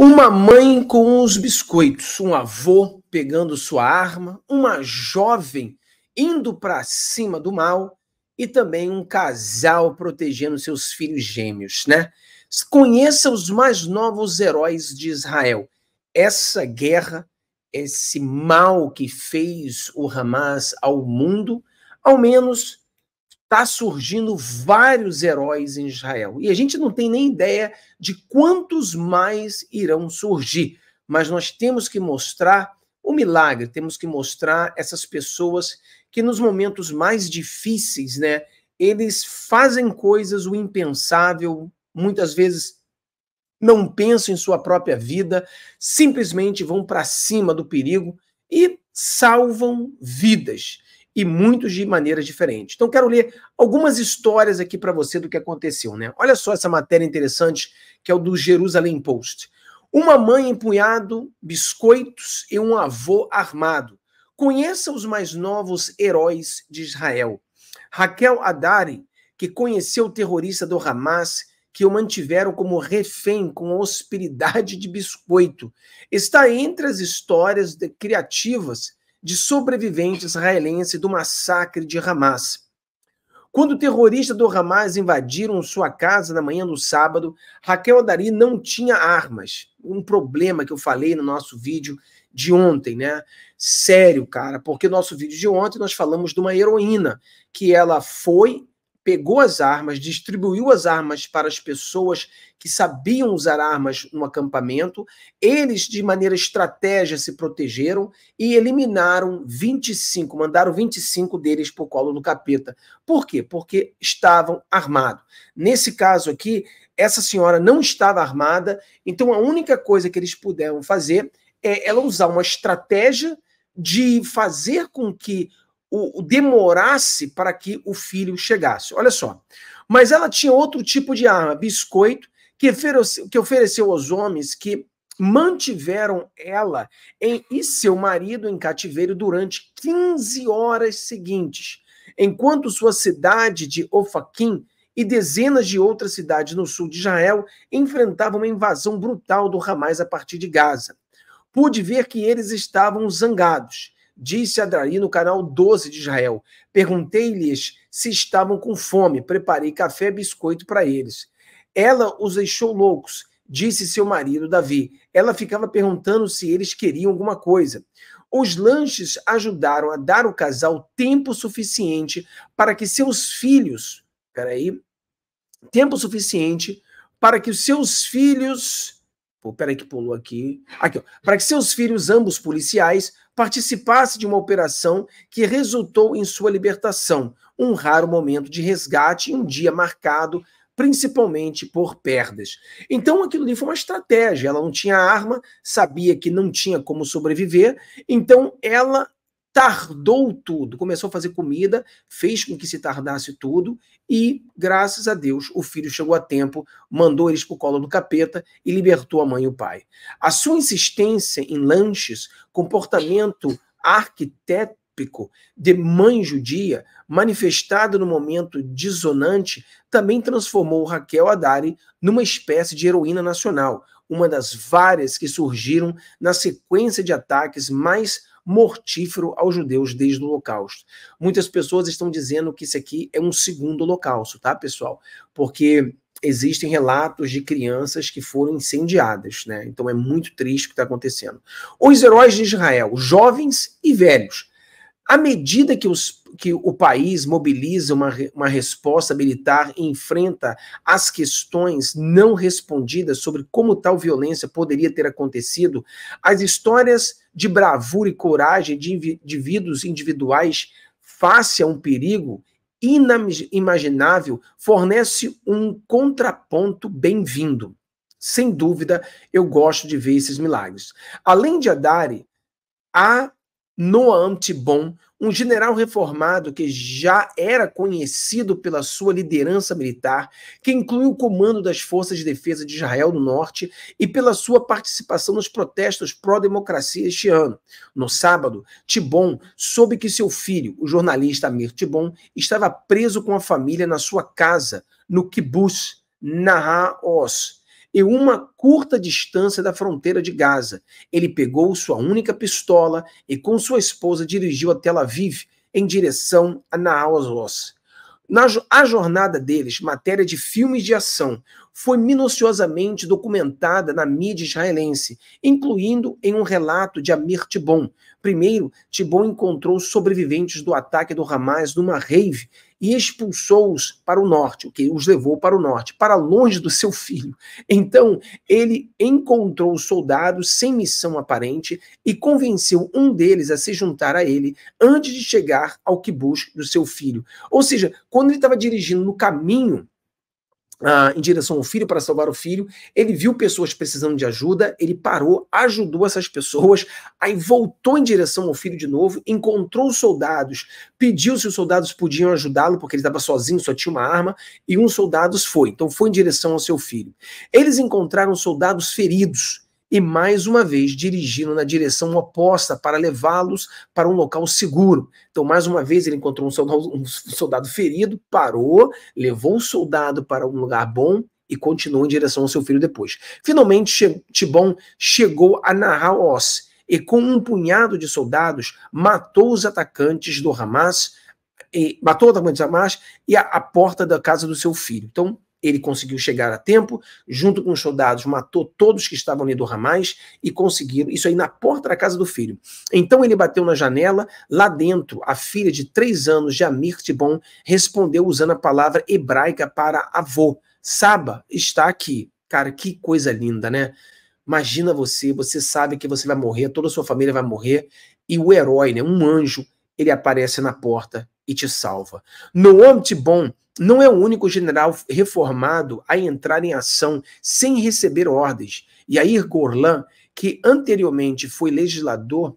Uma mãe com os biscoitos, um avô pegando sua arma, uma jovem indo para cima do mal e também um casal protegendo seus filhos gêmeos, né? Conheça os mais novos heróis de Israel. Essa guerra, esse mal que fez o Hamas ao mundo, ao menos está surgindo vários heróis em Israel. E a gente não tem nem ideia de quantos mais irão surgir, mas nós temos que mostrar o milagre, temos que mostrar essas pessoas que nos momentos mais difíceis, né, eles fazem coisas o impensável, muitas vezes não pensam em sua própria vida, simplesmente vão para cima do perigo e salvam vidas e muitos de maneiras diferentes. Então, quero ler algumas histórias aqui para você do que aconteceu, né? Olha só essa matéria interessante que é o do Jerusalém Post. Uma mãe empunhado, biscoitos e um avô armado. Conheça os mais novos heróis de Israel. Raquel Adari, que conheceu o terrorista do Hamas, que o mantiveram como refém com hospitalidade de biscoito, está entre as histórias de, criativas de sobrevivente israelense do massacre de Hamas. Quando terroristas do Hamas invadiram sua casa na manhã do sábado, Raquel Adari não tinha armas. Um problema que eu falei no nosso vídeo de ontem, né? Sério, cara, porque nosso vídeo de ontem nós falamos de uma heroína que ela foi pegou as armas, distribuiu as armas para as pessoas que sabiam usar armas no acampamento. Eles, de maneira estratégia, se protegeram e eliminaram 25, mandaram 25 deles para o colo do capeta. Por quê? Porque estavam armados. Nesse caso aqui, essa senhora não estava armada, então a única coisa que eles puderam fazer é ela usar uma estratégia de fazer com que o, o demorasse para que o filho chegasse. Olha só. Mas ela tinha outro tipo de arma, biscoito, que ofereceu, que ofereceu aos homens que mantiveram ela em, e seu marido em cativeiro durante 15 horas seguintes, enquanto sua cidade de Ofaquim e dezenas de outras cidades no sul de Israel enfrentavam uma invasão brutal do Hamas a partir de Gaza. Pude ver que eles estavam zangados disse Adrari no canal 12 de Israel. Perguntei-lhes se estavam com fome, preparei café e biscoito para eles. Ela os deixou loucos, disse seu marido Davi. Ela ficava perguntando se eles queriam alguma coisa. Os lanches ajudaram a dar ao casal tempo suficiente para que seus filhos. Peraí. Tempo suficiente para que os seus filhos. Pô, peraí que pulou aqui. Aqui, ó. Para que seus filhos, ambos policiais, participasse de uma operação que resultou em sua libertação, um raro momento de resgate em um dia marcado principalmente por perdas. Então aquilo ali foi uma estratégia, ela não tinha arma, sabia que não tinha como sobreviver, então ela tardou tudo, começou a fazer comida, fez com que se tardasse tudo e, graças a Deus, o filho chegou a tempo, mandou eles para o colo do capeta e libertou a mãe e o pai. A sua insistência em lanches, comportamento arquetípico de mãe judia, manifestado no momento dissonante, também transformou Raquel Adari numa espécie de heroína nacional, uma das várias que surgiram na sequência de ataques mais mortífero aos judeus desde o Holocausto. Muitas pessoas estão dizendo que isso aqui é um segundo Holocausto, tá, pessoal? Porque existem relatos de crianças que foram incendiadas, né? Então é muito triste o que está acontecendo. Os heróis de Israel, jovens e velhos. À medida que, os, que o país mobiliza uma, uma resposta militar e enfrenta as questões não respondidas sobre como tal violência poderia ter acontecido, as histórias de bravura e coragem de indivíduos individuais face a um perigo inimaginável fornece um contraponto bem-vindo. Sem dúvida, eu gosto de ver esses milagres. Além de Adari, há Noam Tibon um general reformado que já era conhecido pela sua liderança militar, que incluiu o comando das Forças de Defesa de Israel do Norte e pela sua participação nos protestos pró-democracia este ano. No sábado, Tibon soube que seu filho, o jornalista Amir Tibon, estava preso com a família na sua casa, no kibbutz Nahar Oz, e uma curta distância da fronteira de Gaza. Ele pegou sua única pistola e, com sua esposa, dirigiu a Tel Aviv em direção a Naaslos. Na, a jornada deles, matéria de filmes de ação, foi minuciosamente documentada na mídia israelense, incluindo em um relato de Amir Tibon. Primeiro, Tibon encontrou sobreviventes do ataque do Hamas numa rave e expulsou-os para o norte, o que os levou para o norte, para longe do seu filho. Então, ele encontrou soldados sem missão aparente e convenceu um deles a se juntar a ele antes de chegar ao kibbutz do seu filho. Ou seja, quando ele estava dirigindo no caminho ah, em direção ao filho para salvar o filho. Ele viu pessoas precisando de ajuda, ele parou, ajudou essas pessoas, aí voltou em direção ao filho de novo, encontrou os soldados, pediu se os soldados podiam ajudá-lo, porque ele estava sozinho, só tinha uma arma, e um soldados foi. Então foi em direção ao seu filho. Eles encontraram soldados feridos e mais uma vez dirigindo na direção oposta para levá-los para um local seguro. Então, mais uma vez, ele encontrou um soldado, um soldado, ferido, parou, levou o soldado para um lugar bom e continuou em direção ao seu filho depois. Finalmente, Tibon chegou a Narraos e, com um punhado de soldados, matou os atacantes do Hamas. E, matou os atacantes Hamas e a, a porta da casa do seu filho. Então, ele conseguiu chegar a tempo, junto com os soldados, matou todos que estavam ali do ramais e conseguiram, isso aí na porta da casa do filho. Então ele bateu na janela, lá dentro, a filha de três anos de Amir Tibon respondeu usando a palavra hebraica para avô. Saba está aqui. Cara, que coisa linda, né? Imagina você, você sabe que você vai morrer, toda a sua família vai morrer, e o herói, né, um anjo, ele aparece na porta e te salva. Noam Tibon não é o único general reformado a entrar em ação sem receber ordens. E aí Gorlan, que anteriormente foi legislador,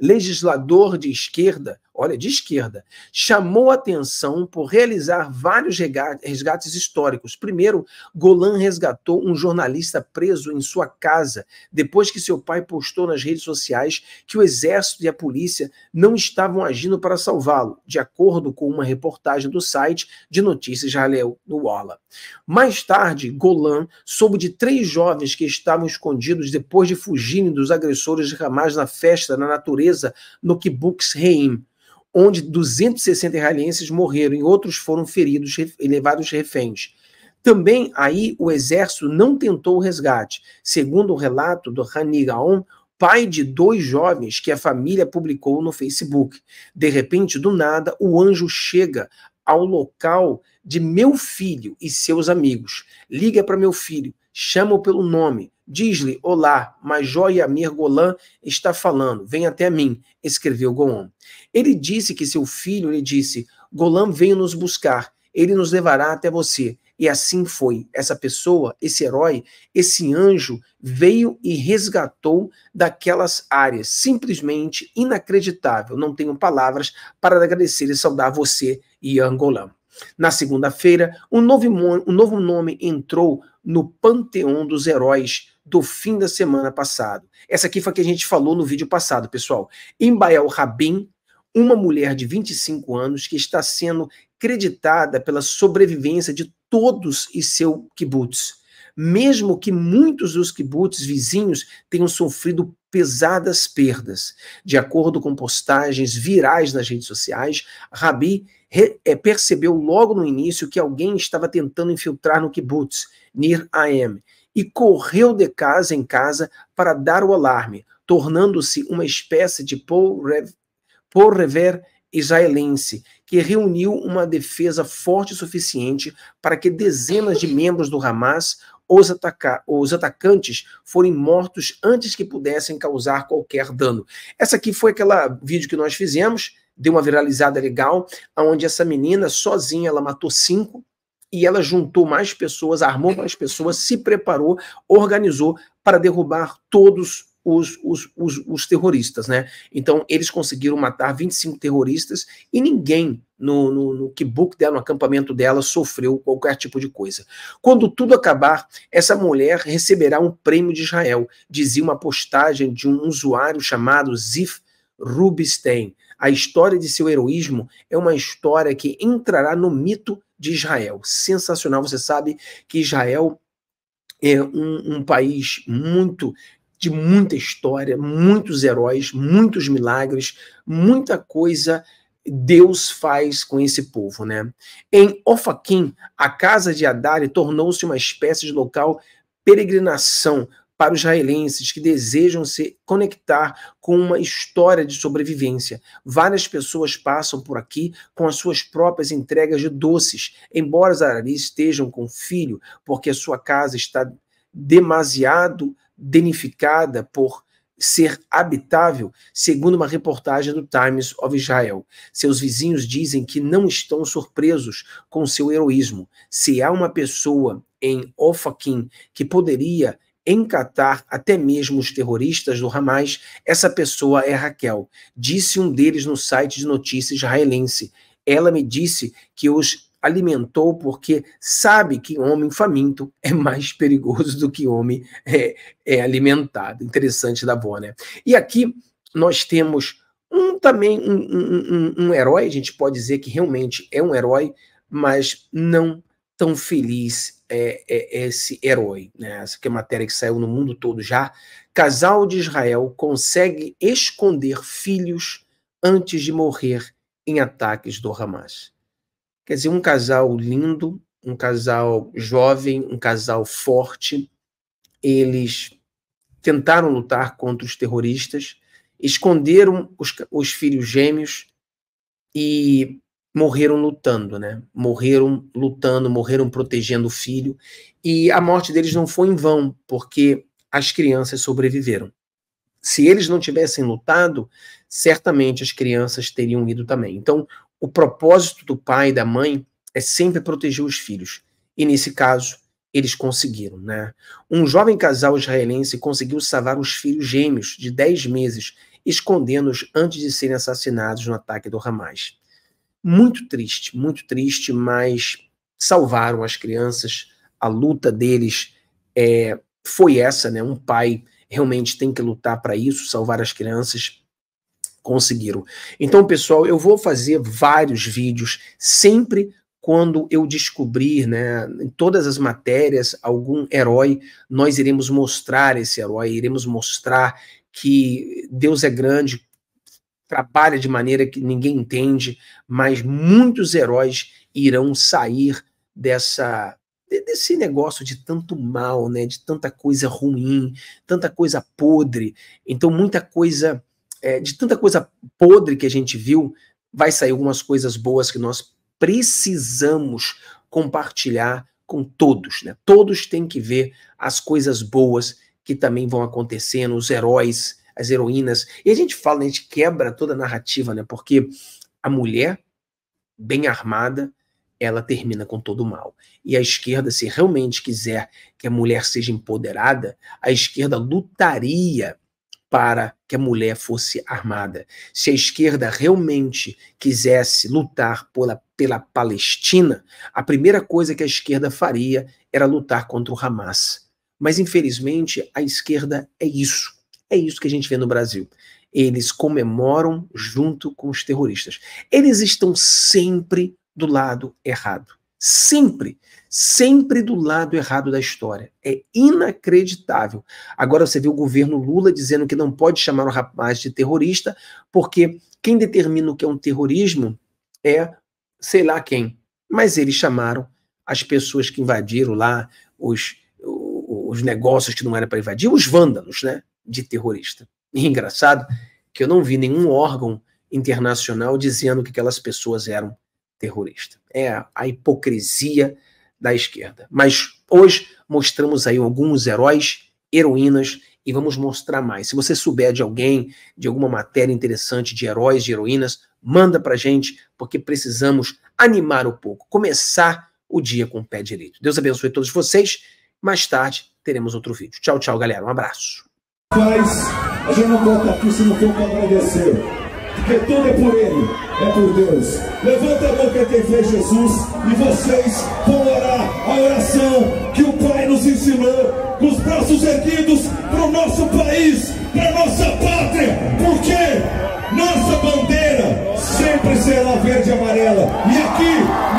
legislador de esquerda, olha, de esquerda, chamou atenção por realizar vários resgates históricos. Primeiro, Golan resgatou um jornalista preso em sua casa, depois que seu pai postou nas redes sociais que o exército e a polícia não estavam agindo para salvá-lo, de acordo com uma reportagem do site de notícias Israel no Walla. Mais tarde, Golan soube de três jovens que estavam escondidos depois de fugirem dos agressores de Hamas na festa na natureza no Kibbutz Reim onde 260 israelenses morreram e outros foram feridos e levados reféns. Também aí o exército não tentou o resgate, segundo o relato do Rani Gaon, pai de dois jovens que a família publicou no Facebook. De repente, do nada, o anjo chega ao local de meu filho e seus amigos. Liga para meu filho, chama-o pelo nome, diz-lhe: Olá, Major Yamir Golan está falando, vem até mim, escreveu Golan. Ele disse que seu filho lhe disse: Golan veio nos buscar, ele nos levará até você. E assim foi. Essa pessoa, esse herói, esse anjo veio e resgatou daquelas áreas. Simplesmente inacreditável. Não tenho palavras para agradecer e saudar você, Ian Golan. Na segunda-feira, um novo, um novo nome entrou no panteão dos heróis do fim da semana passado. Essa aqui foi a que a gente falou no vídeo passado, pessoal. Embael Rabin, uma mulher de 25 anos que está sendo creditada pela sobrevivência de todos e seu kibbutz. Mesmo que muitos dos kibbutz vizinhos tenham sofrido pesadas perdas. De acordo com postagens virais nas redes sociais, Rabi é, percebeu logo no início que alguém estava tentando infiltrar no kibbutz, Nir Aem, e correu de casa em casa para dar o alarme, tornando-se uma espécie de Paul, Rev, Paul Rever israelense, que reuniu uma defesa forte o suficiente para que dezenas de membros do Hamas, os, ataca os atacantes, forem mortos antes que pudessem causar qualquer dano. Essa aqui foi aquela vídeo que nós fizemos, deu uma viralizada legal, onde essa menina sozinha ela matou cinco e ela juntou mais pessoas, armou mais pessoas, se preparou, organizou para derrubar todos os, os, os, os, terroristas, né? Então, eles conseguiram matar 25 terroristas e ninguém no, no, no kibbutz dela, no acampamento dela, sofreu qualquer tipo de coisa. Quando tudo acabar, essa mulher receberá um prêmio de Israel, dizia uma postagem de um usuário chamado Zif Rubinstein. A história de seu heroísmo é uma história que entrará no mito de Israel. Sensacional, você sabe que Israel é um, um país muito de muita história, muitos heróis, muitos milagres, muita coisa Deus faz com esse povo, né? Em Ofaquim, a casa de Adari tornou-se uma espécie de local peregrinação para os israelenses que desejam se conectar com uma história de sobrevivência. Várias pessoas passam por aqui com as suas próprias entregas de doces, embora os araris estejam com filho, porque a sua casa está demasiado denificada por ser habitável, segundo uma reportagem do Times of Israel. Seus vizinhos dizem que não estão surpresos com seu heroísmo. Se há uma pessoa em Ofakim que poderia em Catar até mesmo os terroristas do Hamas, essa pessoa é Raquel, disse um deles no site de notícias israelense. Ela me disse que os alimentou porque sabe que homem faminto é mais perigoso do que homem é, é alimentado. Interessante da boa, né? E aqui nós temos um também um, um, um, um herói, a gente pode dizer que realmente é um herói, mas não tão feliz é, é, esse herói. Né? Essa aqui é uma matéria que saiu no mundo todo já. Casal de Israel consegue esconder filhos antes de morrer em ataques do Hamas. Quer dizer, um casal lindo, um casal jovem, um casal forte, eles tentaram lutar contra os terroristas, esconderam os, os filhos gêmeos e morreram lutando, né? Morreram lutando, morreram protegendo o filho, e a morte deles não foi em vão, porque as crianças sobreviveram. Se eles não tivessem lutado, certamente as crianças teriam ido também. Então, o propósito do pai e da mãe é sempre proteger os filhos. E nesse caso, eles conseguiram, né? Um jovem casal israelense conseguiu salvar os filhos gêmeos de 10 meses, escondendo-os antes de serem assassinados no ataque do Hamas. Muito triste, muito triste, mas salvaram as crianças. A luta deles é, foi essa, né? Um pai realmente tem que lutar para isso, salvar as crianças. Conseguiram. Então, pessoal, eu vou fazer vários vídeos sempre quando eu descobrir, né, em todas as matérias, algum herói, nós iremos mostrar esse herói, iremos mostrar que Deus é grande, trabalha de maneira que ninguém entende, mas muitos heróis irão sair dessa desse negócio de tanto mal, né, de tanta coisa ruim, tanta coisa podre. Então muita coisa é, de tanta coisa podre que a gente viu, vai sair algumas coisas boas que nós precisamos compartilhar com todos, né? Todos têm que ver as coisas boas que também vão acontecendo, os heróis as heroínas. E a gente fala, a gente quebra toda a narrativa, né? Porque a mulher, bem armada, ela termina com todo o mal. E a esquerda, se realmente quiser que a mulher seja empoderada, a esquerda lutaria para que a mulher fosse armada. Se a esquerda realmente quisesse lutar pela, pela Palestina, a primeira coisa que a esquerda faria era lutar contra o Hamas. Mas, infelizmente, a esquerda é isso é isso que a gente vê no Brasil. Eles comemoram junto com os terroristas. Eles estão sempre do lado errado. Sempre, sempre do lado errado da história. É inacreditável. Agora você vê o governo Lula dizendo que não pode chamar o rapaz de terrorista, porque quem determina o que é um terrorismo é sei lá quem. Mas eles chamaram as pessoas que invadiram lá os, os negócios que não era para invadir, os vândalos, né? de terrorista. E é engraçado que eu não vi nenhum órgão internacional dizendo que aquelas pessoas eram terroristas. É a hipocrisia da esquerda. Mas hoje mostramos aí alguns heróis, heroínas e vamos mostrar mais. Se você souber de alguém, de alguma matéria interessante de heróis, de heroínas, manda pra gente, porque precisamos animar um pouco, começar o dia com o pé direito. Deus abençoe todos vocês. Mais tarde teremos outro vídeo. Tchau, tchau, galera. Um abraço. Mas a gente não volta aqui se não for para agradecer. Porque tudo é por Ele, é por Deus. Levanta a mão que quem fez Jesus e vocês vão orar a oração que o Pai nos ensinou, com os braços erguidos para o nosso país, para a nossa pátria. Porque nossa bandeira sempre será verde e amarela. E aqui